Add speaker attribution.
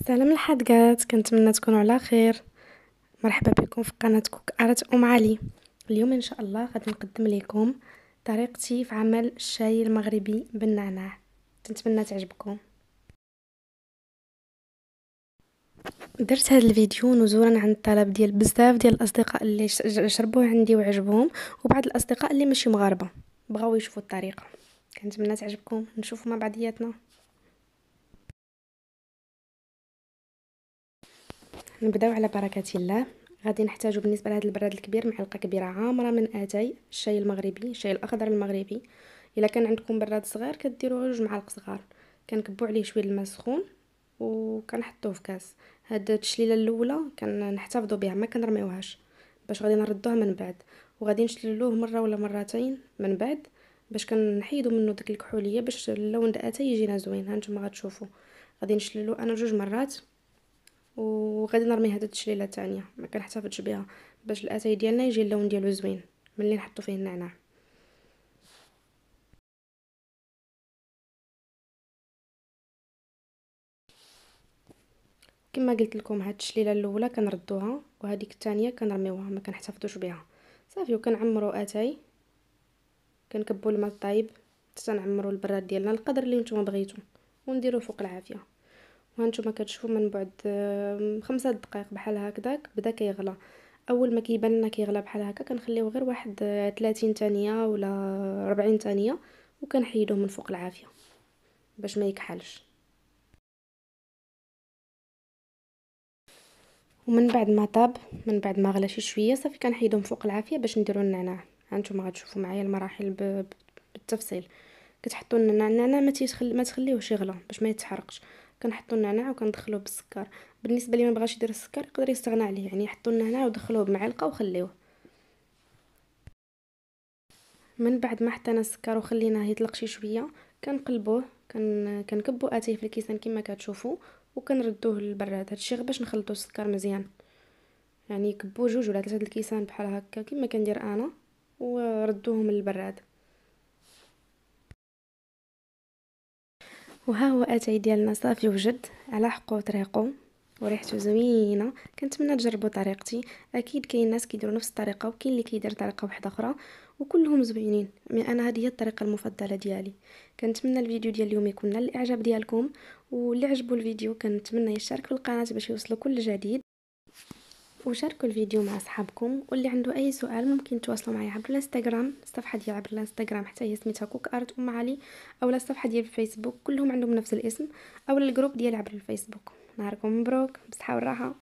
Speaker 1: السلام الحدقات كنتمنى تكونوا على خير مرحبا بكم في قناه كوك ارت ام علي اليوم ان شاء الله غادي نقدم لكم طريقتي في عمل الشاي المغربي بالنعناع كنتمنى تعجبكم درت هذا الفيديو نزورا عن الطلب ديال بزاف ديال الاصدقاء اللي شربوه عندي وعجبهم وبعض الاصدقاء اللي ماشي مغاربه بغاو يشوفوا الطريقه كنتمنى تعجبكم نشوفوا مع بعضياتنا نبداو على بركه الله غادي نحتاجو بالنسبه لهذا البراد الكبير معلقه كبيره عامره من اتاي الشاي المغربي الشاي الاخضر المغربي الا كان عندكم براد صغير كديروا جوج معالق صغار كنكبوا عليه شويه الماء سخون وكنحطوه في كاس هاد التشليله الاولى كنحتفظوا بها ما كنرميوهاش باش غادي نردوها من بعد وغادي نشللوه مره ولا مرتين من بعد باش كنحيدو منه ديك الكحوليه باش اللون اتاي يجينا زوين هانتوما غتشوفوا غادي نشللو انا جوج مرات وغادي نرمي هاد التشليله الثانيه ما كنحتفظش بها باش الاتاي ديالنا يجي اللون ديالو زوين ملي نحطو فيه النعناع كما قلت لكم هاد التشليله الاولى كنردوها وهذيك الثانيه كنرميوها ما كنحتفظوش بها صافي وكنعمروا اتاي كنكبوا الماء الطايب حتى نعمروا البراد ديالنا القدر اللي نتوما بغيتو ونديروه فوق العافيه وهانتوما كتشوفوا من بعد خمسة دقائق بحال هكذاك بدا كيغلى اول ما كيبان لنا كيغلى بحال هكا كنخليوه غير واحد 30 آه، ثانيه ولا 40 ثانيه وكنحيدوه من فوق العافيه باش ما يكحلش ومن بعد ما طاب من بعد ما غلى شي شويه صافي كنحيدو من فوق العافيه باش نديرو النعناع هانتوما غتشوفوا معايا المراحل بالتفصيل كتحطوا النعناع ما تيخلي ما يغلى باش ما يتحرقش كنحطو النعناع وكندخلوه بالسكر بالنسبه اللي ما بغاش يدير السكر يقدر يستغنى عليه يعني يحطو النعناع ودخلوه بمعلقه وخليوه من بعد ما حطينا السكر وخليناه يطلق شي شويه كنقلبوه كنكبو اتاي في الكيسان كما كتشوفوا وكنردوه للبراد هادشي غير باش نخلطو السكر مزيان يعني كبوا جوج ولا ثلاثه الكيسان بحال هكا كما كندير انا وردوهم للبراد وها هو اتاي ديالنا صافي وجد على حقو طريقو وريحته زوينه كنتمنى تجربوا طريقتي اكيد كاين ناس كيديروا نفس الطريقه وكاين اللي كيدير طريقه واحده اخرى وكلهم زوينين مي انا هذه هي الطريقه المفضله ديالي كنتمنى الفيديو ديال اليوم يكون نال الاعجاب ديالكم واللي عجبو الفيديو كنتمنى يشارك في القناه باش يوصلوا كل جديد وشاركوا الفيديو مع اصحابكم واللي عنده اي سؤال ممكن تواصلوا معي عبر الانستغرام الصفحه ديال عبر الانستغرام حتى هي سميتها كوك ارت ام علي اولا الصفحه ديال الفيسبوك كلهم عندهم نفس الاسم اولا الجروب ديال عبر الفيسبوك نهاركم مبروك بصحه والراحه